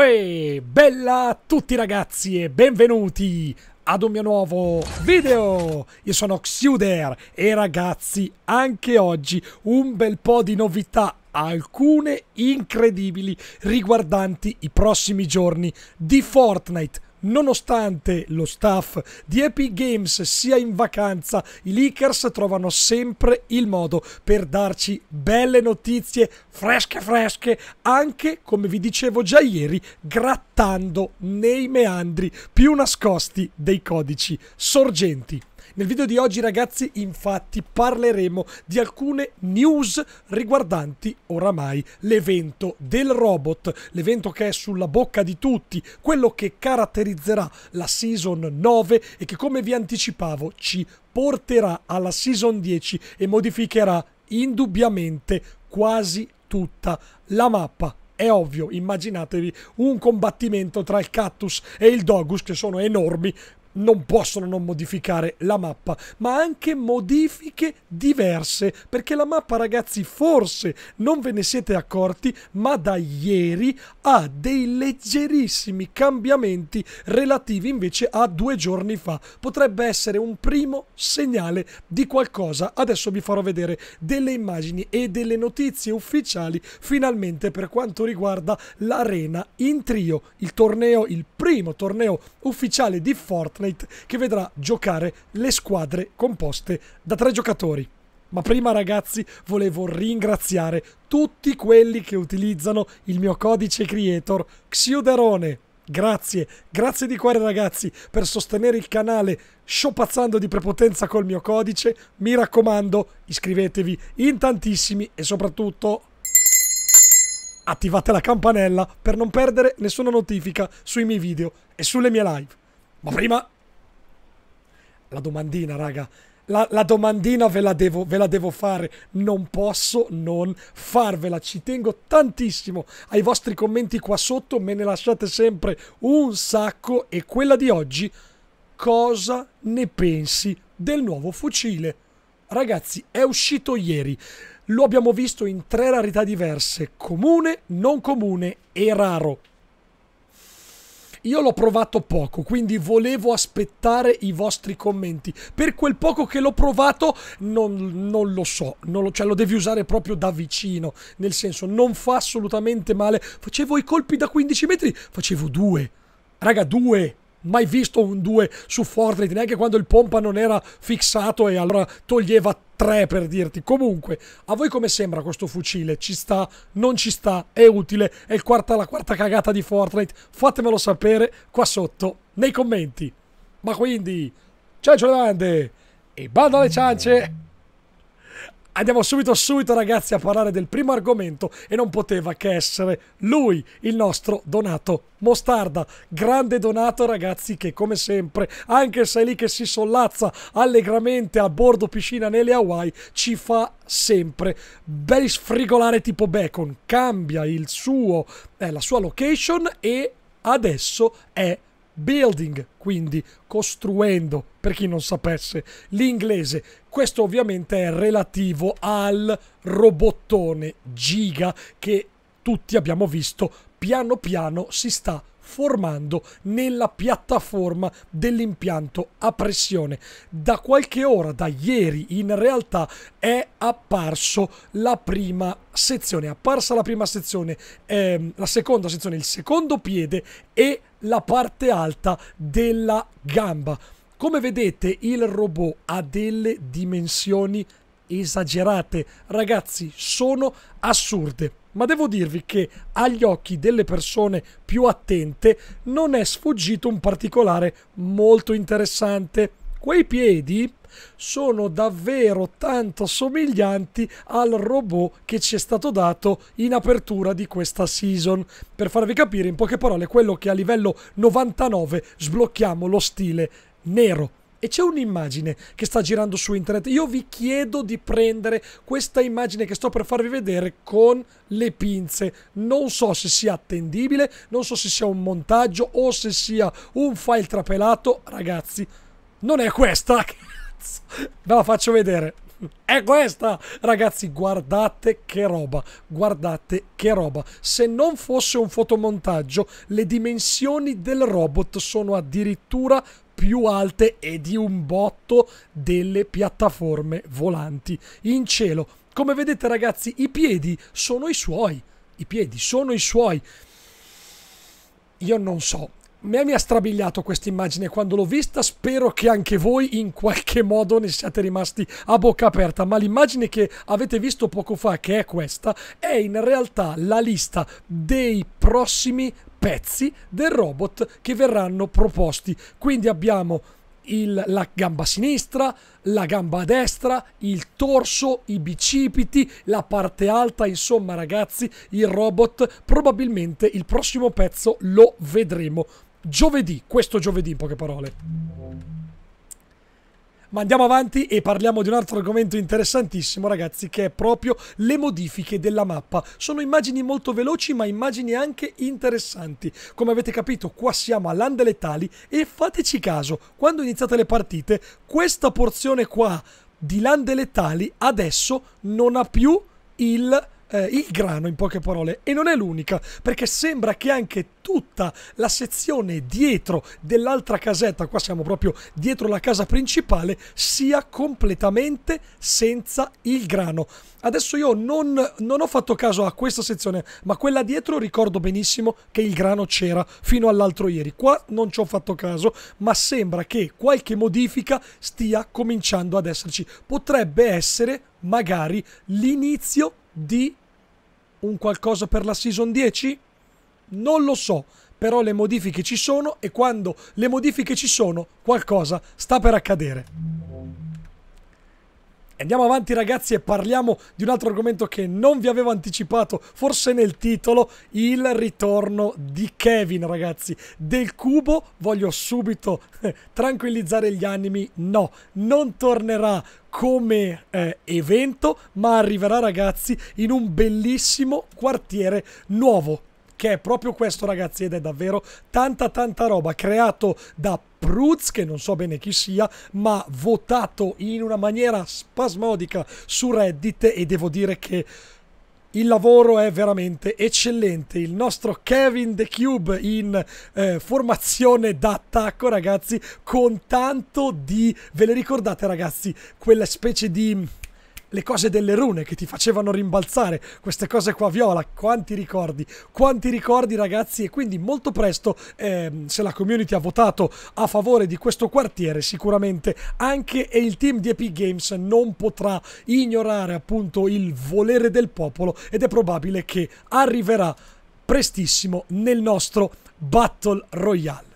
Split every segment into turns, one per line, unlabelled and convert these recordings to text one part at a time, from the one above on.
Uè, bella a tutti ragazzi e benvenuti ad un mio nuovo video! Io sono Xuder e ragazzi, anche oggi un bel po' di novità alcune incredibili riguardanti i prossimi giorni di Fortnite Nonostante lo staff di Epic Games sia in vacanza, i leakers trovano sempre il modo per darci belle notizie fresche fresche, anche come vi dicevo già ieri, grattando nei meandri più nascosti dei codici sorgenti. Nel video di oggi ragazzi infatti parleremo di alcune news riguardanti oramai l'evento del robot, l'evento che è sulla bocca di tutti, quello che caratterizzerà la season 9 e che come vi anticipavo ci porterà alla season 10 e modificherà indubbiamente quasi tutta la mappa è ovvio, immaginatevi un combattimento tra il cactus e il dogus che sono enormi, non possono non modificare la mappa, ma anche modifiche diverse, perché la mappa ragazzi forse non ve ne siete accorti, ma da ieri ha dei leggerissimi cambiamenti relativi invece a due giorni fa. Potrebbe essere un primo segnale di qualcosa. Adesso vi farò vedere delle immagini e delle notizie ufficiali finalmente per quanto riguarda l'arena in trio, il torneo, il primo torneo ufficiale di Fortnite Fortnite che vedrà giocare le squadre composte da tre giocatori. Ma prima ragazzi volevo ringraziare tutti quelli che utilizzano il mio codice creator Xiuderone. Grazie, grazie di cuore ragazzi per sostenere il canale sciopazzando di prepotenza col mio codice. Mi raccomando, iscrivetevi in tantissimi e soprattutto attivate la campanella per non perdere nessuna notifica sui miei video e sulle mie live. Ma prima... La domandina, raga. La, la domandina ve la, devo, ve la, devo, fare. Non posso non farvela. Ci tengo tantissimo ai vostri commenti qua sotto. Me ne lasciate sempre un sacco. E quella di oggi... Cosa ne pensi del nuovo fucile? Ragazzi, è uscito ieri. Lo abbiamo visto in tre rarità diverse, comune, non comune e raro. Io l'ho provato poco, quindi volevo aspettare i vostri commenti. Per quel poco che l'ho provato, non, non, lo so. Non lo, cioè, lo devi usare proprio da vicino. Nel senso, non fa assolutamente male. Facevo i colpi da 15 metri, facevo due. Raga, due mai visto un 2 su Fortnite, neanche quando il pompa non era fissato e allora toglieva 3 per dirti. Comunque, a voi come sembra questo fucile? Ci sta? Non ci sta? È utile? È quarta, la quarta cagata di Fortnite? Fatemelo sapere qua sotto nei commenti. Ma quindi, ciao ciao le bande e bando alle ciance! Andiamo subito subito ragazzi a parlare del primo argomento e non poteva che essere lui, il nostro Donato Mostarda. Grande Donato ragazzi che come sempre, anche se è lì che si sollazza allegramente a bordo piscina nelle Hawaii, ci fa sempre bel sfrigolare tipo bacon. Cambia il suo, eh, la sua location e adesso è building, quindi costruendo, per chi non sapesse l'inglese. Questo ovviamente è relativo al robottone Giga che tutti abbiamo visto piano piano si sta formando nella piattaforma dell'impianto a pressione. Da qualche ora, da ieri, in realtà è apparso la prima sezione, è apparsa la prima sezione, ehm, la seconda sezione, il secondo piede e la parte alta della gamba. Come vedete il robot ha delle dimensioni esagerate, ragazzi, sono assurde ma devo dirvi che agli occhi delle persone più attente non è sfuggito un particolare molto interessante. Quei piedi sono davvero tanto somiglianti al robot che ci è stato dato in apertura di questa season. Per farvi capire in poche parole quello che a livello 99 sblocchiamo lo stile nero e c'è un'immagine che sta girando su internet. Io vi chiedo di prendere questa immagine che sto per farvi vedere con le pinze. Non so se sia attendibile, non so se sia un montaggio o se sia un file trapelato. Ragazzi, non è questa. Cazzo. Ve la faccio vedere. È questa, ragazzi, guardate che roba, guardate che roba. Se non fosse un fotomontaggio, le dimensioni del robot sono addirittura più alte e di un botto delle piattaforme volanti in cielo. Come vedete ragazzi, i piedi sono i suoi. I piedi sono i suoi. Io non so, A me mi ha strabigliato questa immagine quando l'ho vista, spero che anche voi in qualche modo ne siate rimasti a bocca aperta, ma l'immagine che avete visto poco fa, che è questa, è in realtà la lista dei prossimi pezzi del robot che verranno proposti. Quindi abbiamo il, la gamba sinistra, la gamba destra, il torso, i bicipiti, la parte alta, insomma ragazzi, il robot probabilmente il prossimo pezzo lo vedremo giovedì, questo giovedì in poche parole. Ma andiamo avanti e parliamo di un altro argomento interessantissimo, ragazzi, che è proprio le modifiche della mappa. Sono immagini molto veloci, ma immagini anche interessanti. Come avete capito, qua siamo a lande letali e fateci caso, quando iniziate le partite, questa porzione qua di lande letali adesso non ha più il eh, il grano in poche parole e non è l'unica perché sembra che anche tutta la sezione dietro dell'altra casetta, qua siamo proprio dietro la casa principale, sia completamente senza il grano. Adesso io non, non ho fatto caso a questa sezione, ma quella dietro ricordo benissimo che il grano c'era fino all'altro ieri. Qua non ci ho fatto caso, ma sembra che qualche modifica stia cominciando ad esserci. Potrebbe essere magari l'inizio di un qualcosa per la Season 10? Non lo so, però le modifiche ci sono e quando le modifiche ci sono qualcosa sta per accadere. Andiamo avanti ragazzi e parliamo di un altro argomento che non vi avevo anticipato, forse nel titolo, il ritorno di Kevin ragazzi. Del cubo voglio subito eh, tranquillizzare gli animi, no, non tornerà come eh, evento, ma arriverà ragazzi in un bellissimo quartiere nuovo che è proprio questo ragazzi ed è davvero tanta tanta roba creato da Prutz che non so bene chi sia, ma votato in una maniera spasmodica su Reddit e devo dire che il lavoro è veramente eccellente. Il nostro Kevin The Cube in eh, formazione d'attacco, ragazzi, con tanto di... Ve le ricordate, ragazzi, quella specie di le cose delle rune che ti facevano rimbalzare, queste cose qua viola, quanti ricordi, quanti ricordi ragazzi e quindi molto presto eh, se la community ha votato a favore di questo quartiere sicuramente anche il team di Epic Games non potrà ignorare appunto il volere del popolo ed è probabile che arriverà prestissimo nel nostro Battle Royale.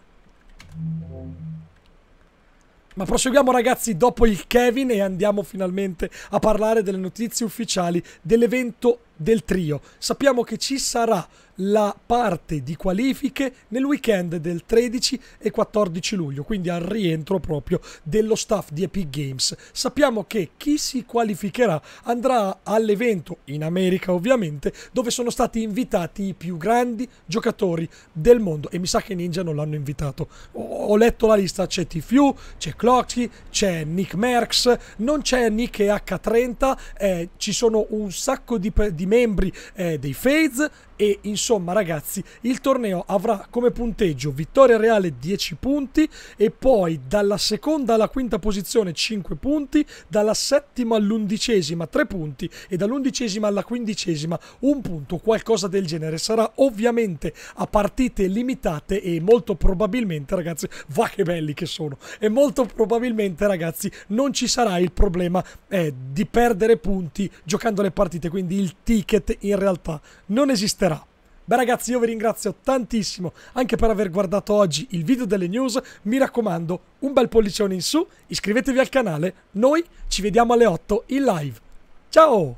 Ma proseguiamo ragazzi dopo il Kevin e andiamo finalmente a parlare delle notizie ufficiali dell'evento del trio. Sappiamo che ci sarà la parte di qualifiche nel weekend del 13 e 14 luglio, quindi al rientro proprio dello staff di Epic Games. Sappiamo che chi si qualificherà andrà all'evento in America ovviamente, dove sono stati invitati i più grandi giocatori del mondo e mi sa che Ninja non l'hanno invitato. Ho letto la lista, c'è TFU, c'è Clocky, c'è Nick Merckx, non c'è Nick e H30, eh, ci sono un sacco di, di di membri eh, dei Fades e insomma ragazzi il torneo avrà come punteggio vittoria reale 10 punti e poi dalla seconda alla quinta posizione 5 punti, dalla settima all'undicesima 3 punti e dall'undicesima alla quindicesima un punto, qualcosa del genere. Sarà ovviamente a partite limitate e molto probabilmente ragazzi, va che belli che sono, e molto probabilmente ragazzi non ci sarà il problema eh, di perdere punti giocando le partite, quindi il ticket in realtà non esisterà Beh ragazzi io vi ringrazio tantissimo anche per aver guardato oggi il video delle news, mi raccomando un bel pollicione in su, iscrivetevi al canale, noi ci vediamo alle 8 in live. Ciao!